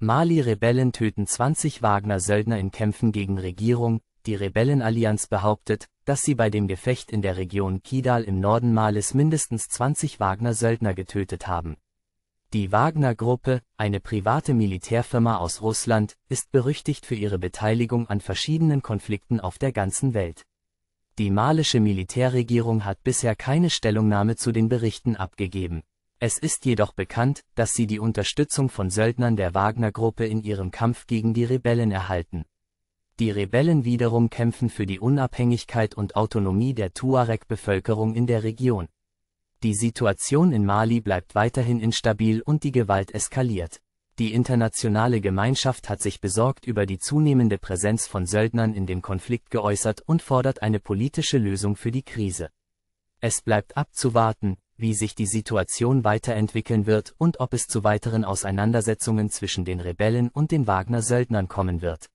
Mali-Rebellen töten 20 Wagner-Söldner in Kämpfen gegen Regierung, die Rebellenallianz behauptet, dass sie bei dem Gefecht in der Region Kidal im Norden Malis mindestens 20 Wagner-Söldner getötet haben. Die Wagner-Gruppe, eine private Militärfirma aus Russland, ist berüchtigt für ihre Beteiligung an verschiedenen Konflikten auf der ganzen Welt. Die malische Militärregierung hat bisher keine Stellungnahme zu den Berichten abgegeben es ist jedoch bekannt, dass sie die Unterstützung von Söldnern der Wagner-Gruppe in ihrem Kampf gegen die Rebellen erhalten. Die Rebellen wiederum kämpfen für die Unabhängigkeit und Autonomie der Tuareg-Bevölkerung in der Region. Die Situation in Mali bleibt weiterhin instabil und die Gewalt eskaliert. Die internationale Gemeinschaft hat sich besorgt über die zunehmende Präsenz von Söldnern in dem Konflikt geäußert und fordert eine politische Lösung für die Krise. Es bleibt abzuwarten, wie sich die Situation weiterentwickeln wird und ob es zu weiteren Auseinandersetzungen zwischen den Rebellen und den Wagner-Söldnern kommen wird